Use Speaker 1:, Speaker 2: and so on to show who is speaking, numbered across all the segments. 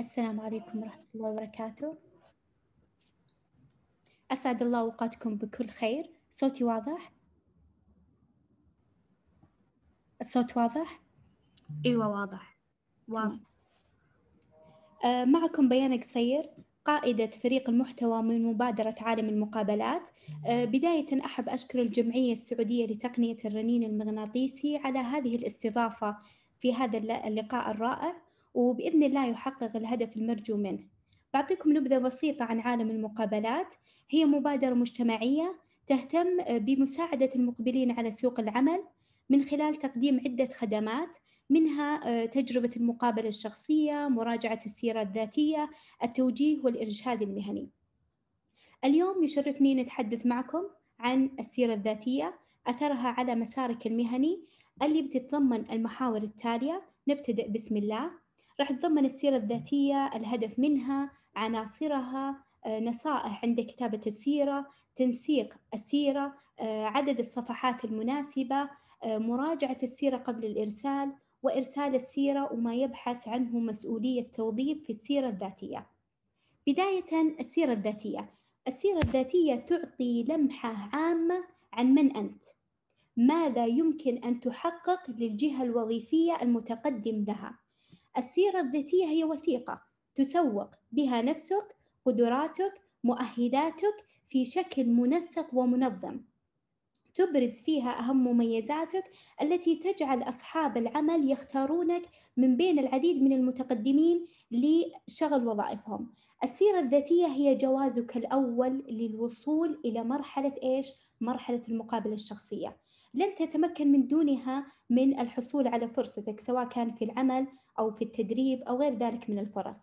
Speaker 1: السلام عليكم ورحمة الله وبركاته أسعد الله أوقاتكم بكل خير صوتي واضح؟ الصوت واضح؟ أيوة واضح واضح آه معكم بيان قصير قائدة فريق المحتوى من مبادرة عالم المقابلات آه، بداية أحب أشكر الجمعية السعودية لتقنية الرنين المغناطيسي على هذه الاستضافة في هذا اللقاء الرائع وبإذن الله يحقق الهدف المرجو منه بعطيكم نبذة بسيطة عن عالم المقابلات هي مبادرة مجتمعية تهتم بمساعدة المقبلين على سوق العمل من خلال تقديم عدة خدمات منها آه، تجربة المقابلة الشخصية، مراجعة السيرة الذاتية، التوجيه والإرشاد المهني. اليوم يشرفني نتحدث معكم عن السيرة الذاتية، أثرها على مسارك المهني اللي بتتضمن المحاور التالية، نبتدئ بسم الله، راح تتضمن السيرة الذاتية الهدف منها عناصرها آه، نصائح عند كتابة السيرة تنسيق السيرة آه، عدد الصفحات المناسبة آه، مراجعة السيرة قبل الإرسال وإرسال السيرة وما يبحث عنه مسؤولية توظيف في السيرة الذاتية بداية السيرة الذاتية السيرة الذاتية تعطي لمحة عامة عن من أنت ماذا يمكن أن تحقق للجهة الوظيفية المتقدم لها السيرة الذاتية هي وثيقة تسوق بها نفسك قدراتك مؤهلاتك في شكل منسق ومنظم تبرز فيها أهم مميزاتك التي تجعل أصحاب العمل يختارونك من بين العديد من المتقدمين لشغل وظائفهم السيرة الذاتية هي جوازك الأول للوصول إلى مرحلة إيش؟ مرحلة المقابلة الشخصية لن تتمكن من دونها من الحصول على فرصتك سواء كان في العمل أو في التدريب أو غير ذلك من الفرص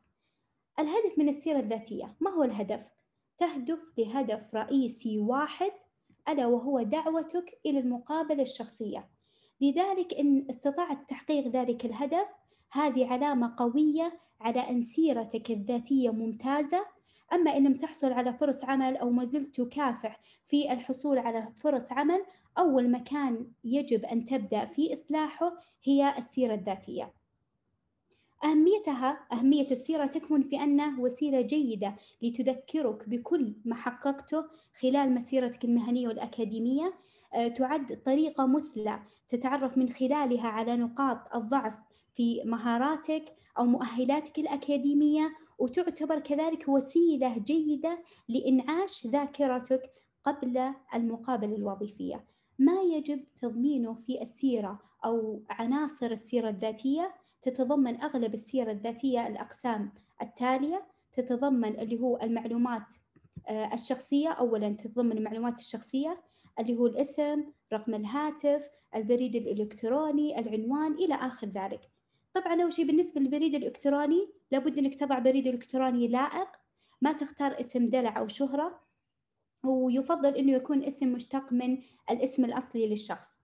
Speaker 1: الهدف من السيرة الذاتية ما هو الهدف؟ تهدف لهدف رئيسي واحد ألا وهو دعوتك إلى المقابلة الشخصية لذلك إن استطعت تحقيق ذلك الهدف هذه علامة قوية على أن سيرتك الذاتية ممتازة أما إن لم تحصل على فرص عمل أو ما زلت تكافح في الحصول على فرص عمل أول مكان يجب أن تبدأ في إصلاحه هي السيرة الذاتية أهميتها أهمية السيرة تكمن في أنه وسيلة جيدة لتذكرك بكل ما حققته خلال مسيرتك المهنية والأكاديمية آه، تعد طريقة مثلى تتعرف من خلالها على نقاط الضعف في مهاراتك أو مؤهلاتك الأكاديمية وتعتبر كذلك وسيلة جيدة لإنعاش ذاكرتك قبل المقابلة الوظيفية ما يجب تضمينه في السيرة أو عناصر السيرة الذاتية تتضمن أغلب السيرة الذاتية الأقسام التالية تتضمن اللي هو المعلومات آه، الشخصية أولا تتضمن المعلومات الشخصية اللي هو الاسم رقم الهاتف البريد الإلكتروني العنوان إلى آخر ذلك طبعا أول شيء بالنسبة للبريد الإلكتروني لابد أنك تضع بريد إلكتروني لائق ما تختار اسم دلع أو شهرة ويفضل أنه يكون اسم مشتق من الاسم الأصلي للشخص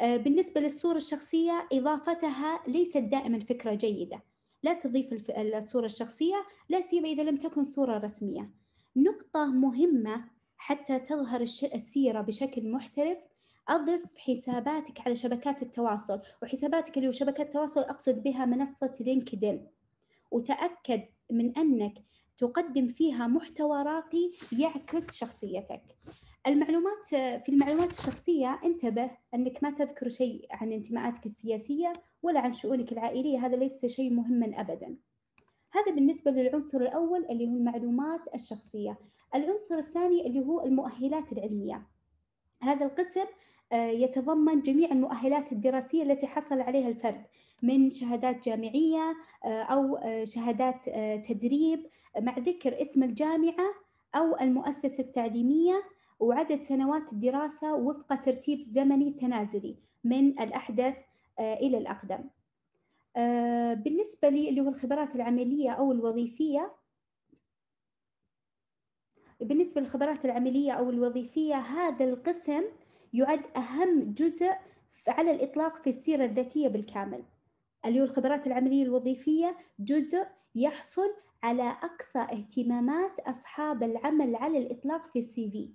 Speaker 1: آه، بالنسبة للصورة الشخصية إضافتها ليست دائما فكرة جيدة لا تضيف الصورة الشخصية لا سيما إذا لم تكن صورة رسمية نقطة مهمة حتى تظهر السيرة بشكل محترف أضف حساباتك على شبكات التواصل وحساباتك اللي شبكات التواصل أقصد بها منصة لينكدين وتأكد من أنك تقدم فيها محتوى راقي يعكس شخصيتك المعلومات في المعلومات الشخصية انتبه أنك ما تذكر شيء عن انتماءاتك السياسية ولا عن شؤونك العائلية هذا ليس شيء مهما أبدا هذا بالنسبة للعنصر الأول اللي هو المعلومات الشخصية العنصر الثاني اللي هو المؤهلات العلمية هذا القسم آه، يتضمن جميع المؤهلات الدراسية التي حصل عليها الفرد من شهادات جامعية آه، أو آه، شهادات تدريب مع ذكر اسم الجامعة أو المؤسسة التعليمية وعدد سنوات الدراسة وفق ترتيب زمني تنازلي من الأحدث آه، إلى الأقدم آه، بالنسبة لي اللي هو الخبرات العملية أو الوظيفية بالنسبة للخبرات العملية أو الوظيفية هذا القسم يعد أهم جزء على الإطلاق في السيرة الذاتية بالكامل اللي هو الخبرات العملية الوظيفية جزء يحصل على أقصى اهتمامات أصحاب العمل على الإطلاق في السي في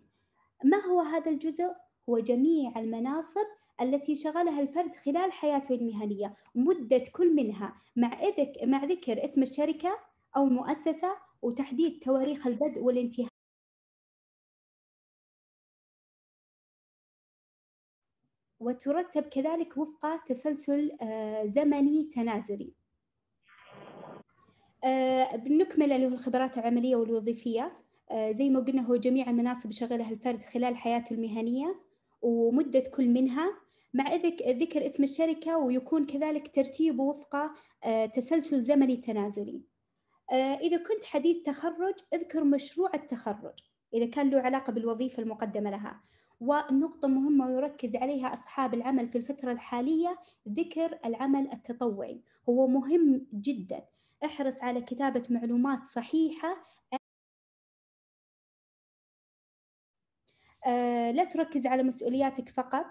Speaker 1: ما هو هذا الجزء؟ هو جميع المناصب التي شغلها الفرد خلال حياته المهنية مدة كل منها مع, إذك مع ذكر اسم الشركة أو المؤسسة وتحديد تواريخ البدء والانتهاء وترتب كذلك وفق تسلسل آه، زمني تنازلي بنكمل آه، اللي هو الخبرات العملية والوظيفية آه، زي ما قلنا هو جميع المناصب يشغلها الفرد خلال حياته المهنية ومدة كل منها مع ذكر اسم الشركة ويكون كذلك ترتيبه وفق آه، تسلسل زمني تنازلي آه، إذا كنت حديث تخرج اذكر مشروع التخرج إذا كان له علاقة بالوظيفة المقدمة لها ونقطة مهمة ويركز عليها أصحاب العمل في الفترة الحالية ذكر العمل التطوعي هو مهم جدا احرص على كتابة معلومات صحيحة آه، لا تركز على مسؤولياتك فقط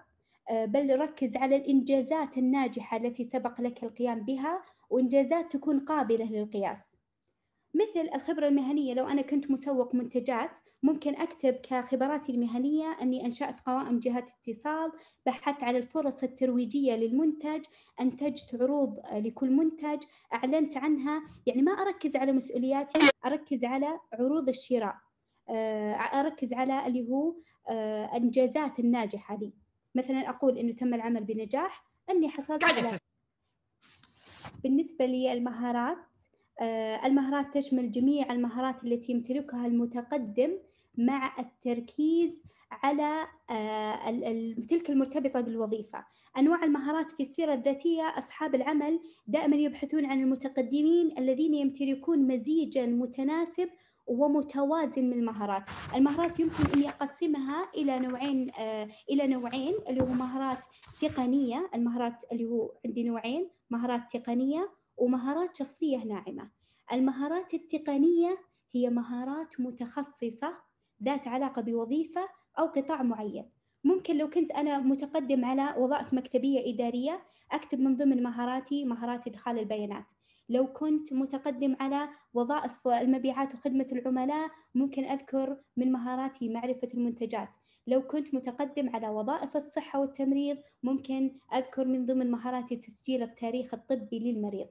Speaker 1: آه، بل ركز على الإنجازات الناجحة التي سبق لك القيام بها وإنجازات تكون قابلة للقياس مثل الخبرة المهنية لو أنا كنت مسوق منتجات ممكن أكتب كخبراتي المهنية أني أنشأت قوائم جهات اتصال بحثت على الفرص الترويجية للمنتج أنتجت عروض لكل منتج أعلنت عنها يعني ما أركز على مسؤولياتي أركز على عروض الشراء آه، أركز على اللي هو آه، انجازات الناجحه لي مثلا اقول انه تم العمل بنجاح اني حصلت على بالنسبه للمهارات آه، المهارات تشمل جميع المهارات التي يمتلكها المتقدم مع التركيز على آه، تلك المرتبطة بالوظيفة أنواع المهارات في السيرة الذاتية أصحاب العمل دائما يبحثون عن المتقدمين الذين يمتلكون مزيجا متناسب ومتوازن من المهارات المهارات يمكن أن يقسمها الى نوعين آه، الى نوعين اللي هو مهارات تقنيه المهارات اللي هو عندي نوعين مهارات تقنيه ومهارات شخصيه ناعمه المهارات التقنيه هي مهارات متخصصه ذات علاقه بوظيفه او قطاع معين ممكن لو كنت أنا متقدم على وظائف مكتبية إدارية أكتب من ضمن مهاراتي مهارات إدخال البيانات لو كنت متقدم على وظائف المبيعات وخدمة العملاء ممكن أذكر من مهاراتي معرفة المنتجات لو كنت متقدم على وظائف الصحة والتمريض ممكن أذكر من ضمن مهاراتي تسجيل التاريخ الطبي للمريض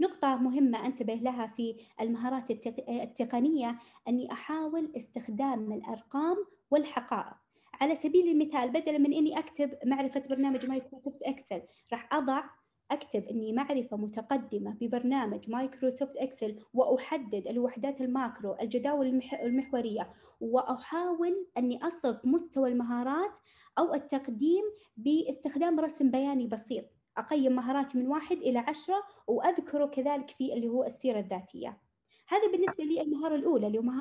Speaker 1: نقطة مهمة أنتبه لها في المهارات التقنية أني أحاول استخدام الأرقام والحقائق على سبيل المثال بدلا من اني اكتب معرفه برنامج مايكروسوفت اكسل راح اضع أكتب أني معرفة متقدمة ببرنامج مايكروسوفت إكسل وأحدد الوحدات الماكرو الجداول المحورية وأحاول أني أصف مستوى المهارات أو التقديم باستخدام رسم بياني بسيط أقيم مهاراتي من واحد إلى عشرة وأذكره كذلك في اللي هو السيرة الذاتية هذا بالنسبة لي المهارة الأولى اللي هو مهارة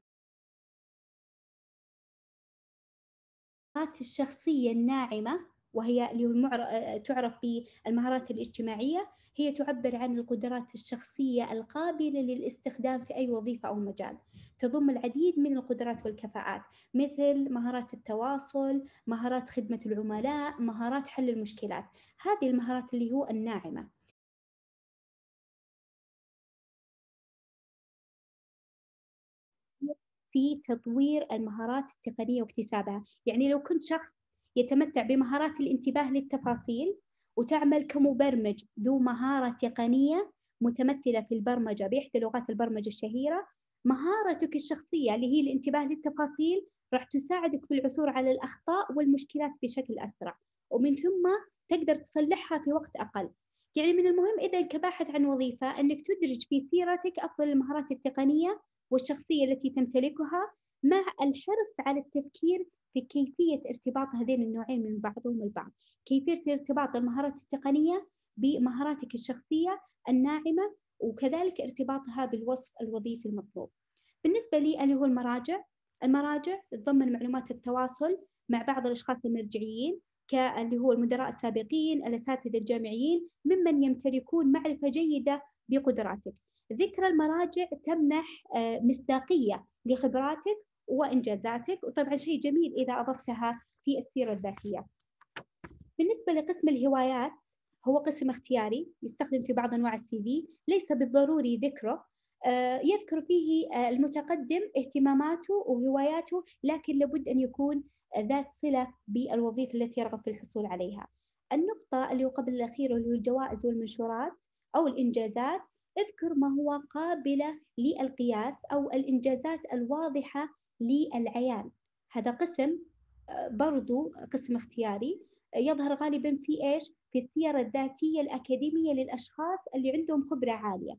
Speaker 1: الشخصية الناعمة وهي اللي تعرف بالمهارات الاجتماعية هي تعبر عن القدرات الشخصية القابلة للاستخدام في أي وظيفة أو مجال تضم العديد من القدرات والكفاءات مثل مهارات التواصل مهارات خدمة العملاء مهارات حل المشكلات هذه المهارات اللي هو الناعمة في تطوير المهارات التقنية واكتسابها يعني لو كنت شخص يتمتع بمهارات الانتباه للتفاصيل وتعمل كمبرمج ذو مهارة تقنية متمثلة في البرمجة بإحدى لغات البرمجة الشهيرة مهارتك الشخصية اللي هي الانتباه للتفاصيل راح تساعدك في العثور على الأخطاء والمشكلات بشكل أسرع ومن ثم تقدر تصلحها في وقت أقل يعني من المهم إذا كباحث عن وظيفة أنك تدرج في سيرتك أفضل المهارات التقنية والشخصية التي تمتلكها مع الحرص على التفكير في كيفية ارتباط هذين النوعين من بعضهم البعض كيفية ارتباط المهارات التقنية بمهاراتك الشخصية الناعمة وكذلك ارتباطها بالوصف الوظيفي المطلوب بالنسبة لي اللي هو المراجع المراجع تضمن معلومات التواصل مع بعض الأشخاص المرجعيين كاللي هو المدراء السابقين الأساتذة الجامعيين ممن يمتلكون معرفة جيدة بقدراتك ذكر المراجع تمنح آه، مصداقية لخبراتك وإنجازاتك وطبعا شيء جميل إذا أضفتها في السيرة الذاتية بالنسبة لقسم الهوايات هو قسم اختياري يستخدم في بعض أنواع السي في ليس بالضروري ذكره آه، يذكر فيه آه، المتقدم اهتماماته وهواياته لكن لابد أن يكون ذات صلة بالوظيفة التي يرغب في الحصول عليها النقطة اللي قبل الأخيرة اللي هو الجوائز والمنشورات أو الإنجازات اذكر ما هو قابلة للقياس أو الإنجازات الواضحة للعيال هذا قسم آه، برضو قسم اختياري يظهر غالبا في ايش؟ في السيرة الذاتية الأكاديمية للأشخاص اللي عندهم خبرة عالية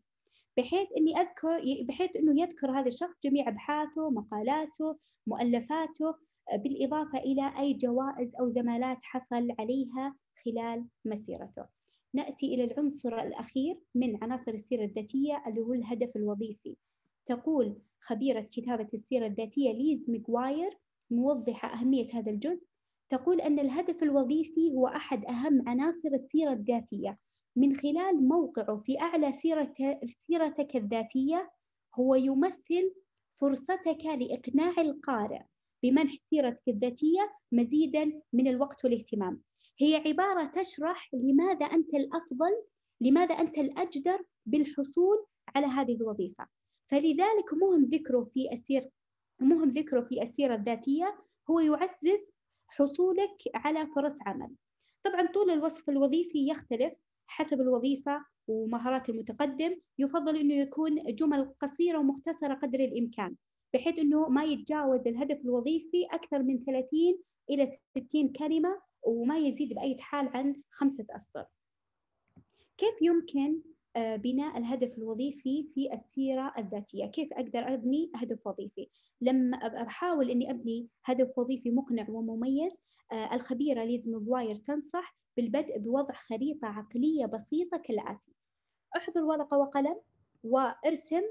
Speaker 1: بحيث اني اذكر بحيث انه يذكر هذا الشخص جميع ابحاثه، مقالاته، مؤلفاته آه، بالاضافة الى اي جوائز او زمالات حصل عليها خلال مسيرته. ناتي الى العنصر الاخير من عناصر السيرة الذاتية اللي هو الهدف الوظيفي. تقول خبيرة كتابة السيرة الذاتية ليز ميغواير موضحة أهمية هذا الجزء تقول أن الهدف الوظيفي هو أحد أهم عناصر السيرة الذاتية من خلال موقعه في أعلى سيرتك الذاتية هو يمثل فرصتك لإقناع القارئ بمنح سيرتك الذاتية مزيدا من الوقت والاهتمام هي عبارة تشرح لماذا أنت الأفضل لماذا أنت الأجدر بالحصول على هذه الوظيفة فلذلك مهم ذكره في السير مهم ذكره في السيرة الذاتية هو يعزز حصولك على فرص عمل طبعا طول الوصف الوظيفي يختلف حسب الوظيفة ومهارات المتقدم يفضل أنه يكون جمل قصيرة ومختصرة قدر الإمكان بحيث أنه ما يتجاوز الهدف الوظيفي أكثر من 30 إلى 60 كلمة وما يزيد بأي حال عن خمسة أسطر كيف يمكن آه، بناء الهدف الوظيفي في السيرة الذاتية كيف أقدر أبني هدف وظيفي لما أحاول أني أبني هدف وظيفي مقنع ومميز آه، الخبيرة ليز مبواير تنصح بالبدء بوضع خريطة عقلية بسيطة كالآتي احضر ورقة وقلم وارسم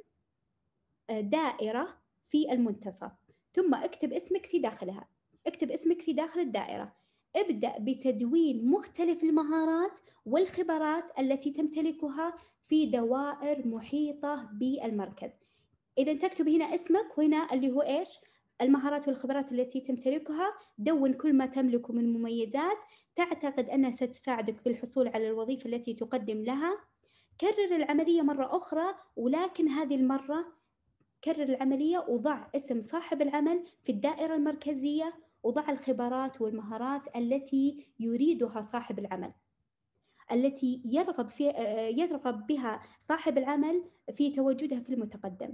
Speaker 1: آه، دائرة في المنتصف ثم اكتب اسمك في داخلها اكتب اسمك في داخل الدائرة ابدأ بتدوين مختلف المهارات والخبرات التي تمتلكها في دوائر محيطة بالمركز إذا تكتب هنا اسمك وهنا اللي هو إيش؟ المهارات والخبرات التي تمتلكها دون كل ما تملكه من مميزات تعتقد أنها ستساعدك في الحصول على الوظيفة التي تقدم لها كرر العملية مرة أخرى ولكن هذه المرة كرر العملية وضع اسم صاحب العمل في الدائرة المركزية وضع الخبرات والمهارات التي يريدها صاحب العمل التي يرغب في آه، يرغب بها صاحب العمل في تواجدها في المتقدم.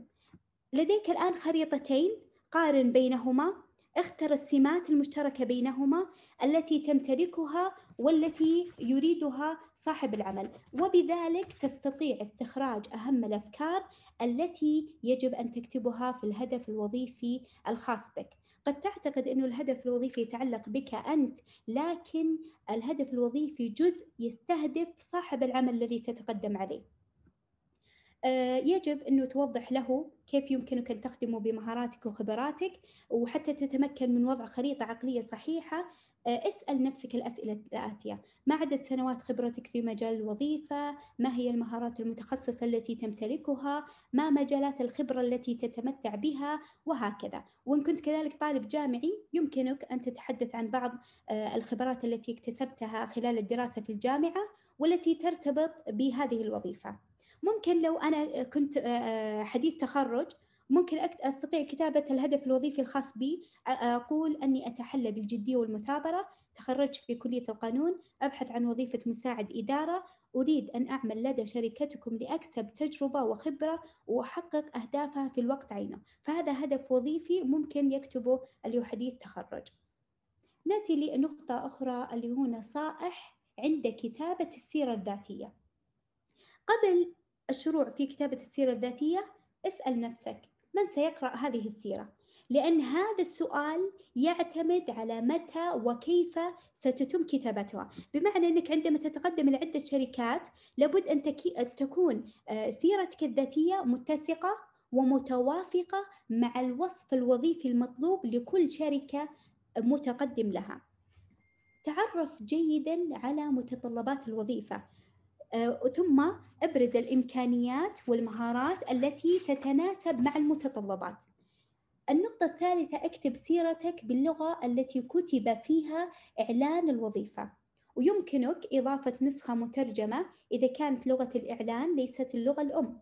Speaker 1: لديك الآن خريطتين قارن بينهما اختر السمات المشتركة بينهما التي تمتلكها والتي يريدها صاحب العمل وبذلك تستطيع استخراج أهم الأفكار التي يجب أن تكتبها في الهدف الوظيفي الخاص بك قد تعتقد أن الهدف الوظيفي يتعلق بك أنت لكن الهدف الوظيفي جزء يستهدف صاحب العمل الذي تتقدم عليه آه، يجب أنه توضح له كيف يمكنك أن تخدمه بمهاراتك وخبراتك وحتى تتمكن من وضع خريطة عقلية صحيحة اسأل نفسك الأسئلة الآتية ما عدد سنوات خبرتك في مجال الوظيفة ما هي المهارات المتخصصة التي تمتلكها ما مجالات الخبرة التي تتمتع بها وهكذا وإن كنت كذلك طالب جامعي يمكنك أن تتحدث عن بعض آه، الخبرات التي اكتسبتها خلال الدراسة في الجامعة والتي ترتبط بهذه الوظيفة ممكن لو أنا كنت آه، آه، حديث تخرج ممكن استطيع كتابه الهدف الوظيفي الخاص بي اقول اني اتحلى بالجديه والمثابره تخرجت في كليه القانون ابحث عن وظيفه مساعد اداره اريد ان اعمل لدى شركتكم لاكسب تجربه وخبره واحقق اهدافها في الوقت عينه فهذا هدف وظيفي ممكن يكتبه اللي هو حديث تخرج ناتي لنقطه اخرى اللي هو نصائح عند كتابه السيره الذاتيه قبل الشروع في كتابه السيره الذاتيه اسال نفسك من سيقرأ هذه السيرة؟ لأن هذا السؤال يعتمد على متى وكيف ستتم كتابتها بمعنى أنك عندما تتقدم لعدة شركات لابد أن, تكون آه، سيرتك الذاتية متسقة ومتوافقة مع الوصف الوظيفي المطلوب لكل شركة متقدم لها تعرف جيدا على متطلبات الوظيفة آه، ثم ابرز الامكانيات والمهارات التي تتناسب مع المتطلبات النقطة الثالثة اكتب سيرتك باللغة التي كتب فيها إعلان الوظيفة ويمكنك إضافة نسخة مترجمة إذا كانت لغة الإعلان ليست اللغة الأم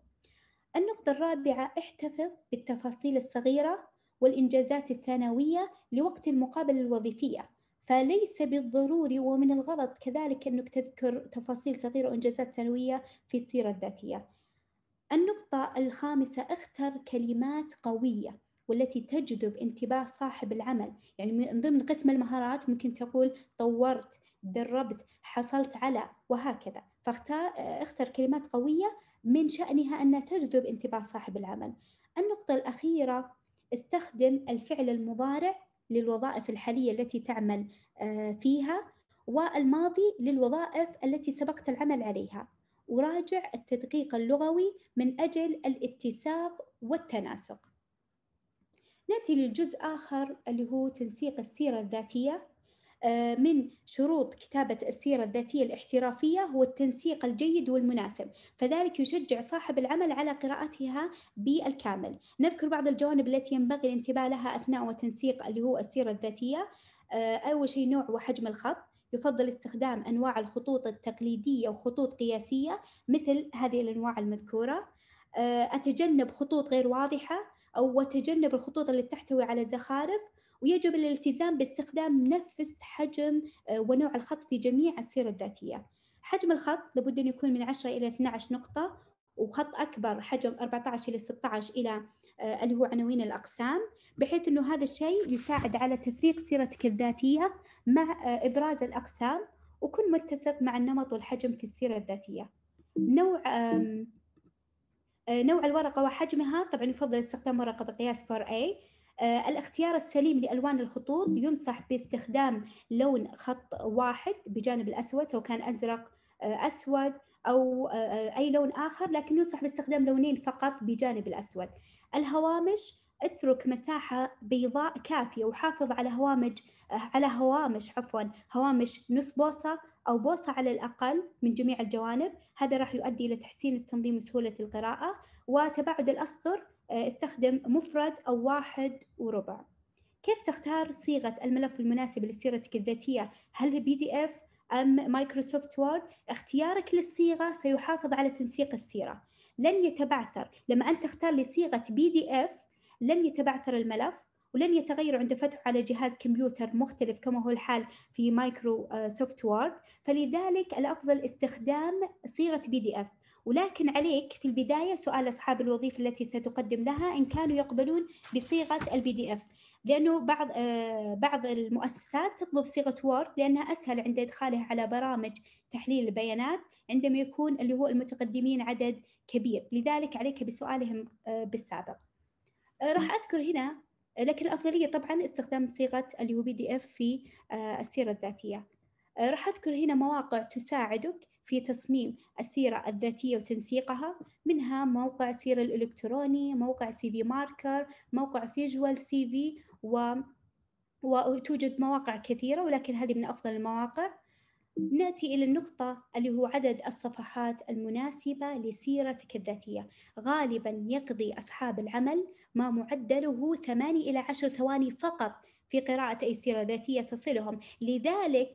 Speaker 1: النقطة الرابعة احتفظ بالتفاصيل الصغيرة والإنجازات الثانوية لوقت المقابلة الوظيفية فليس بالضروري ومن الغلط كذلك أنك تذكر تفاصيل صغيرة وإنجازات ثانوية في السيرة الذاتية النقطة الخامسة اختر كلمات قوية والتي تجذب انتباه صاحب العمل يعني من ضمن قسم المهارات ممكن تقول طورت دربت حصلت على وهكذا فاختر كلمات قوية من شأنها أن تجذب انتباه صاحب العمل النقطة الأخيرة استخدم الفعل المضارع للوظائف الحالية التي تعمل آه، فيها والماضي للوظائف التي سبقت العمل عليها وراجع التدقيق اللغوي من أجل الاتساق والتناسق نأتي للجزء آخر اللي هو تنسيق السيرة الذاتية آه، من شروط كتابة السيرة الذاتية الاحترافية هو التنسيق الجيد والمناسب فذلك يشجع صاحب العمل على قراءتها بالكامل نذكر بعض الجوانب التي ينبغي الانتباه لها أثناء وتنسيق اللي هو السيرة الذاتية آه، أول شيء نوع وحجم الخط يفضل استخدام أنواع الخطوط التقليدية وخطوط قياسية مثل هذه الأنواع المذكورة آه، أتجنب خطوط غير واضحة أو تجنب الخطوط اللي تحتوي على زخارف ويجب الالتزام باستخدام نفس حجم آه، ونوع الخط في جميع السيرة الذاتية حجم الخط لابد أن يكون من 10 إلى 12 نقطة وخط أكبر حجم 14 إلى 16 إلى آه، اللي هو عناوين الأقسام بحيث أنه هذا الشيء يساعد على تفريق سيرتك الذاتية مع آه، إبراز الأقسام وكن متسق مع النمط والحجم في السيرة الذاتية نوع نوع الورقة وحجمها طبعا يفضل استخدام ورقة بقياس 4A آه، الاختيار السليم لألوان الخطوط ينصح باستخدام لون خط واحد بجانب الأسود سواء كان أزرق آه، أسود أو آه، أي لون آخر لكن ينصح باستخدام لونين فقط بجانب الأسود الهوامش اترك مساحة بيضاء كافية وحافظ على هوامج على هوامش عفوا هوامش نص بوصة أو بوصة على الأقل من جميع الجوانب هذا راح يؤدي إلى تحسين التنظيم وسهولة القراءة وتباعد الأسطر آه، استخدم مفرد أو واحد وربع كيف تختار صيغة الملف المناسبة لسيرتك الذاتية هل هي بي دي اف أم مايكروسوفت وورد اختيارك للصيغة سيحافظ على تنسيق السيرة لن يتبعثر لما أنت تختار لصيغة بي دي اف لن يتبعثر الملف ولن يتغير عند فتحه على جهاز كمبيوتر مختلف كما هو الحال في مايكرو سوفت وورد فلذلك الافضل استخدام صيغه بي دي اف ولكن عليك في البداية سؤال أصحاب الوظيفة التي ستقدم لها إن كانوا يقبلون بصيغة البي دي اف لأنه بعض آه، بعض المؤسسات تطلب صيغة وورد لأنها أسهل عند إدخالها على برامج تحليل البيانات عندما يكون اللي هو المتقدمين عدد كبير لذلك عليك بسؤالهم آه، بالسابق آه، راح أذكر هنا لكن الأفضلية طبعا استخدام صيغة اللي هو بي دي اف في السيرة الذاتية آه، راح أذكر هنا مواقع تساعدك في تصميم السيرة الذاتية وتنسيقها منها موقع سيرة الإلكتروني موقع سي في ماركر موقع فيجوال سي في و وتوجد مواقع كثيرة ولكن هذه من أفضل المواقع نأتي إلى النقطة اللي هو عدد الصفحات المناسبة لسيرتك الذاتية غالبا يقضي أصحاب العمل ما معدله 8 إلى 10 ثواني فقط في قراءة أي سيرة ذاتية تصلهم لذلك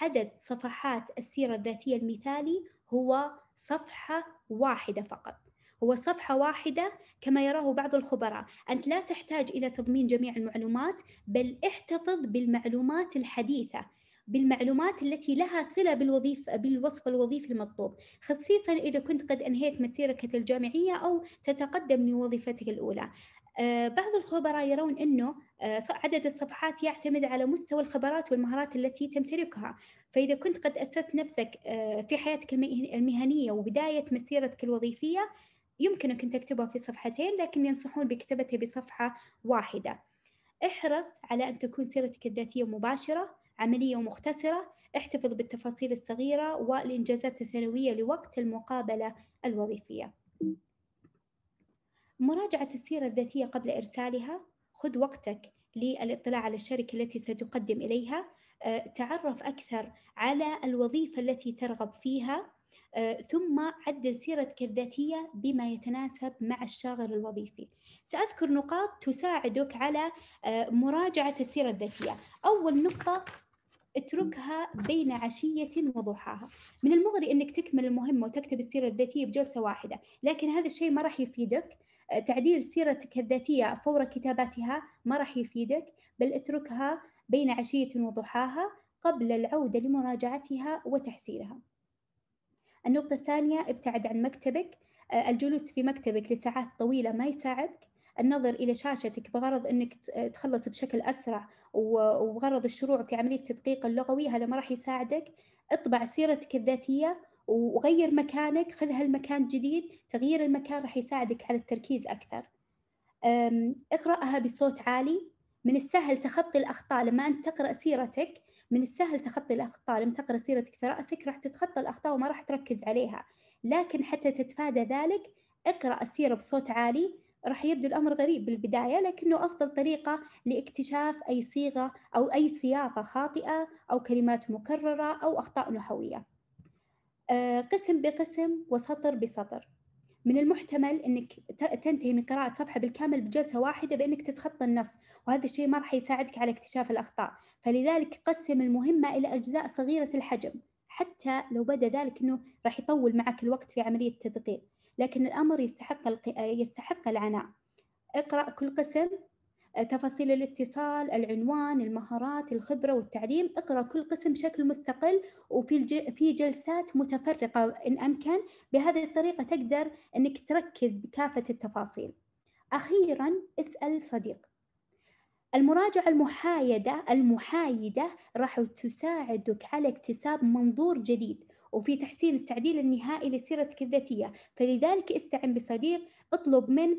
Speaker 1: عدد صفحات السيرة الذاتية المثالي هو صفحة واحدة فقط هو صفحة واحدة كما يراه بعض الخبراء أنت لا تحتاج إلى تضمين جميع المعلومات بل احتفظ بالمعلومات الحديثة بالمعلومات التي لها صلة بالوظيف بالوصف الوظيفي المطلوب خصيصا إذا كنت قد أنهيت مسيرك الجامعية أو تتقدم لوظيفتك الأولى آه، بعض الخبراء يرون أنه آه، عدد الصفحات يعتمد على مستوى الخبرات والمهارات التي تمتلكها فإذا كنت قد أسست نفسك آه، في حياتك المهنية وبداية مسيرتك الوظيفية يمكنك أن تكتبها في صفحتين لكن ينصحون بكتابتها بصفحة واحدة احرص على أن تكون سيرتك الذاتية مباشرة عملية ومختصرة احتفظ بالتفاصيل الصغيرة والإنجازات الثانوية لوقت المقابلة الوظيفية مراجعة السيرة الذاتية قبل إرسالها خذ وقتك للاطلاع على الشركة التي ستقدم إليها آه، تعرف أكثر على الوظيفة التي ترغب فيها آه، ثم عدل سيرتك الذاتية بما يتناسب مع الشاغر الوظيفي سأذكر نقاط تساعدك على آه، مراجعة السيرة الذاتية أول نقطة اتركها بين عشية وضحاها من المغري أنك تكمل المهمة وتكتب السيرة الذاتية بجلسة واحدة لكن هذا الشيء ما راح يفيدك تعديل سيرتك الذاتية فور كتاباتها ما راح يفيدك بل اتركها بين عشية وضحاها قبل العودة لمراجعتها وتحسينها النقطة الثانية ابتعد عن مكتبك آه، الجلوس في مكتبك لساعات طويلة ما يساعدك النظر إلى شاشتك بغرض أنك آه، تخلص بشكل أسرع وغرض الشروع في عملية التدقيق اللغوي هذا ما راح يساعدك اطبع سيرتك الذاتية وغير مكانك خذ هالمكان جديد تغيير المكان راح يساعدك على التركيز أكثر اقرأها بصوت عالي من السهل تخطي الأخطاء لما أنت تقرأ سيرتك من السهل تخطي الأخطاء لما تقرأ سيرتك في رأسك راح تتخطى الأخطاء وما راح تركز عليها لكن حتى تتفادى ذلك اقرأ السيرة بصوت عالي راح يبدو الأمر غريب بالبداية لكنه أفضل طريقة لاكتشاف أي صيغة أو أي صياغة خاطئة أو كلمات مكررة أو أخطاء نحوية آه، قسم بقسم وسطر بسطر من المحتمل انك تنتهي من قراءة صفحة بالكامل بجلسة واحدة بانك تتخطى النص، وهذا الشيء ما راح يساعدك على اكتشاف الاخطاء، فلذلك قسم المهمة الى اجزاء صغيرة الحجم، حتى لو بدا ذلك انه راح يطول معك الوقت في عملية التدقيق، لكن الامر يستحق يستحق العناء. اقرأ كل قسم تفاصيل الاتصال العنوان المهارات الخبرة والتعليم اقرأ كل قسم بشكل مستقل وفي في جلسات متفرقة إن أمكن بهذه الطريقة تقدر أنك تركز بكافة التفاصيل أخيرا اسأل صديق المراجعة المحايدة المحايدة راح تساعدك على اكتساب منظور جديد وفي تحسين التعديل النهائي لسيرتك الذاتية فلذلك استعن بصديق اطلب من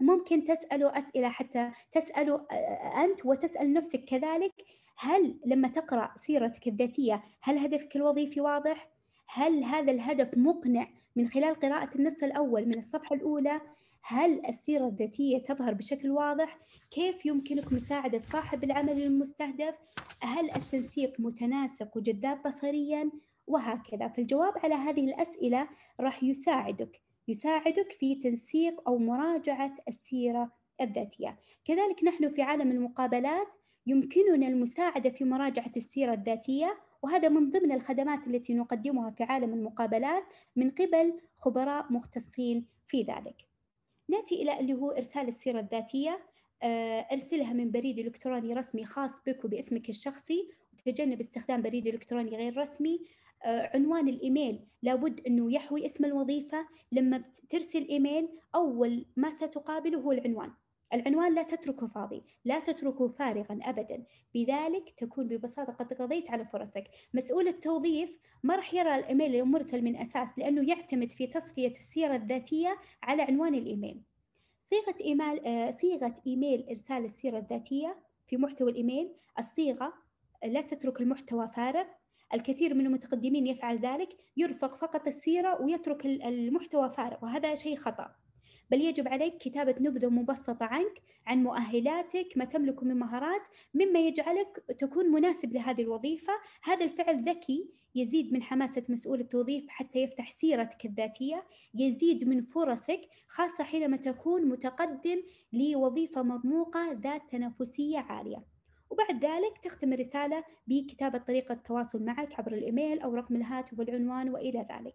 Speaker 1: ممكن تسأله أسئلة حتى تسأله آه، آه، أنت وتسأل نفسك كذلك هل لما تقرأ سيرتك الذاتية هل هدفك الوظيفي واضح؟ هل هذا الهدف مقنع من خلال قراءة النص الأول من الصفحة الأولى؟ هل السيرة الذاتية تظهر بشكل واضح؟ كيف يمكنك مساعدة صاحب العمل المستهدف؟ هل التنسيق متناسق وجذاب بصرياً؟ وهكذا فالجواب على هذه الأسئلة راح يساعدك يساعدك في تنسيق أو مراجعة السيرة الذاتية كذلك نحن في عالم المقابلات يمكننا المساعدة في مراجعة السيرة الذاتية وهذا من ضمن الخدمات التي نقدمها في عالم المقابلات من قبل خبراء مختصين في ذلك نأتي إلى اللي هو إرسال السيرة الذاتية آه، ارسلها من بريد الكتروني رسمي خاص بك وباسمك الشخصي تجنب استخدام بريد إلكتروني غير رسمي آه، عنوان الإيميل لابد أنه يحوي اسم الوظيفة لما ترسل إيميل أول ما ستقابله هو العنوان العنوان لا تتركه فاضي لا تتركه فارغا أبدا بذلك تكون ببساطة قد قضيت على فرصك مسؤول التوظيف ما راح يرى الإيميل المرسل من أساس لأنه يعتمد في تصفية السيرة الذاتية على عنوان الإيميل صيغة إيميل, آه، صيغة إيميل إرسال السيرة الذاتية في محتوى الإيميل الصيغة لا تترك المحتوى فارغ الكثير من المتقدمين يفعل ذلك يرفق فقط السيرة ويترك المحتوى فارغ وهذا شيء خطأ بل يجب عليك كتابة نبذة مبسطة عنك عن مؤهلاتك ما تملكه من مهارات مما يجعلك تكون مناسب لهذه الوظيفة هذا الفعل ذكي يزيد من حماسة مسؤول التوظيف حتى يفتح سيرتك الذاتية يزيد من فرصك خاصة حينما تكون متقدم لوظيفة مرموقة ذات تنافسية عالية وبعد ذلك تختم الرسالة بكتابة طريقة التواصل معك عبر الإيميل أو رقم الهاتف والعنوان وإلى ذلك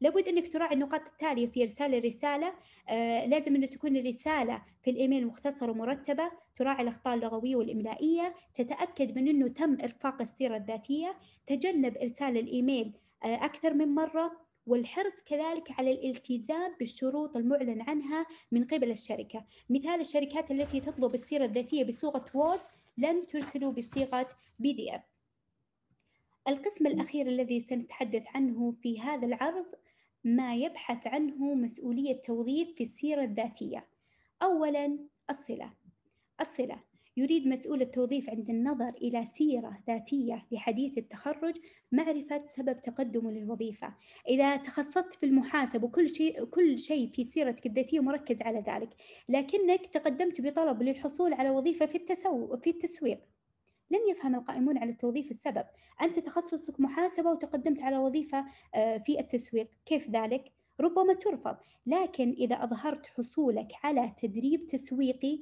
Speaker 1: لابد أنك تراعي النقاط التالية في إرسال الرسالة آه لازم أن تكون الرسالة في الإيميل مختصرة ومرتبة تراعي الأخطاء اللغوية والإملائية تتأكد من أنه تم إرفاق السيرة الذاتية تجنب إرسال الإيميل آه أكثر من مرة والحرص كذلك على الالتزام بالشروط المعلن عنها من قبل الشركة مثال الشركات التي تطلب السيرة الذاتية بصوغة وورد لن ترسلوا بصيغة بي دي اف القسم الأخير الذي سنتحدث عنه في هذا العرض ما يبحث عنه مسؤولية توظيف في السيرة الذاتية أولاً الصلة الصلة يريد مسؤول التوظيف عند النظر إلى سيرة ذاتية لحديث التخرج معرفة سبب تقدمه للوظيفة إذا تخصصت في المحاسب وكل شيء كل شيء في سيرتك الذاتية مركز على ذلك لكنك تقدمت بطلب للحصول على وظيفة في التسو في التسويق لن يفهم القائمون على التوظيف السبب أنت تخصصك محاسبة وتقدمت على وظيفة آه، في التسويق كيف ذلك؟ ربما ترفض لكن إذا أظهرت حصولك على تدريب تسويقي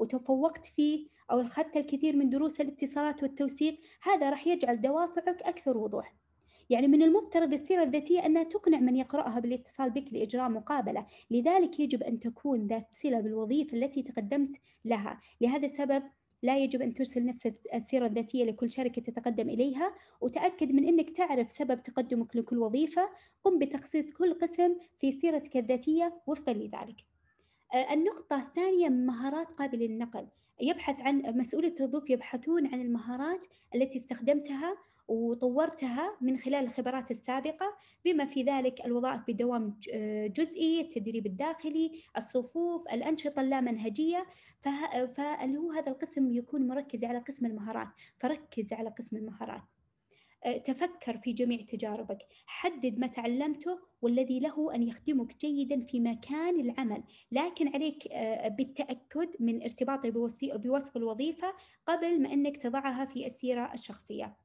Speaker 1: وتفوقت فيه أو أخذت الكثير من دروس الاتصالات والتوثيق هذا راح يجعل دوافعك أكثر وضوح يعني من المفترض السيرة الذاتية أنها تقنع من يقرأها بالاتصال بك لإجراء مقابلة لذلك يجب أن تكون ذات صلة بالوظيفة التي تقدمت لها لهذا السبب لا يجب أن ترسل نفس السيرة الذاتية لكل شركة تتقدم إليها وتأكد من أنك تعرف سبب تقدمك لكل وظيفة قم بتخصيص كل قسم في سيرتك الذاتية وفقا لذلك النقطة الثانية مهارات قابلة للنقل يبحث عن مسؤولة الضيوف يبحثون عن المهارات التي استخدمتها وطورتها من خلال الخبرات السابقة بما في ذلك الوظائف بدوام جزئي التدريب الداخلي الصفوف الأنشطة اللامنهجية فاللي هو هذا القسم يكون مركز على قسم المهارات فركز على قسم المهارات آه، تفكر في جميع تجاربك حدد ما تعلمته والذي له أن يخدمك جيدا في مكان العمل لكن عليك آه، بالتأكد من ارتباطه بوصف الوظيفة قبل ما أنك تضعها في السيرة الشخصية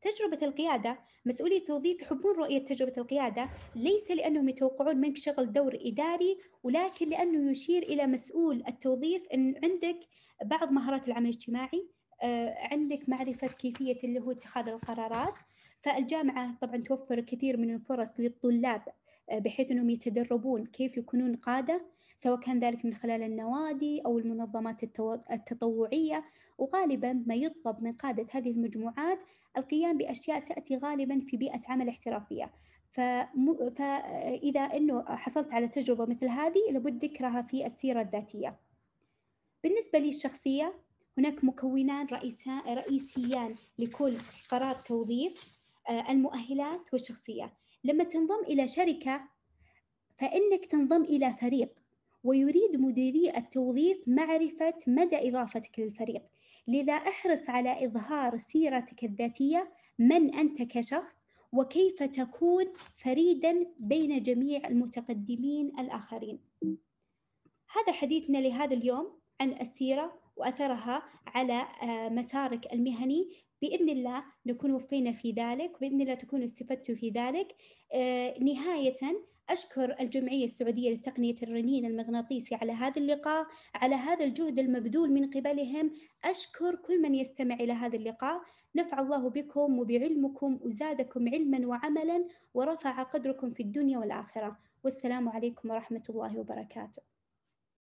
Speaker 1: تجربة القيادة مسؤولي التوظيف يحبون رؤية تجربة القيادة ليس لأنهم يتوقعون منك شغل دور إداري ولكن لأنه يشير إلى مسؤول التوظيف أن عندك بعض مهارات العمل الاجتماعي آه، عندك معرفة كيفية اللي هو اتخاذ القرارات فالجامعة طبعا توفر كثير من الفرص للطلاب آه، بحيث أنهم يتدربون كيف يكونون قادة سواء كان ذلك من خلال النوادي أو المنظمات التطوعية وغالبا ما يطلب من قادة هذه المجموعات القيام بأشياء تأتي غالبا في بيئة عمل احترافية فم... فإذا آه، أنه حصلت على تجربة مثل هذه لابد ذكرها في السيرة الذاتية بالنسبة لي الشخصية هناك مكونان رئيسيان لكل قرار توظيف آه، المؤهلات والشخصية لما تنضم إلى شركة فإنك تنضم إلى فريق ويريد مديري التوظيف معرفة مدى إضافتك للفريق لذا احرص على إظهار سيرتك الذاتية من أنت كشخص وكيف تكون فريدا بين جميع المتقدمين الآخرين هذا حديثنا لهذا اليوم عن السيرة وأثرها على آه، مسارك المهني بإذن الله نكون وفينا في ذلك وبإذن الله تكونوا استفدتوا في ذلك آه، نهاية أشكر الجمعية السعودية لتقنية الرنين المغناطيسي على هذا اللقاء على هذا الجهد المبذول من قبلهم أشكر كل من يستمع إلى هذا اللقاء نفع الله بكم وبعلمكم وزادكم علما وعملا ورفع قدركم في الدنيا والآخرة والسلام عليكم ورحمة الله وبركاته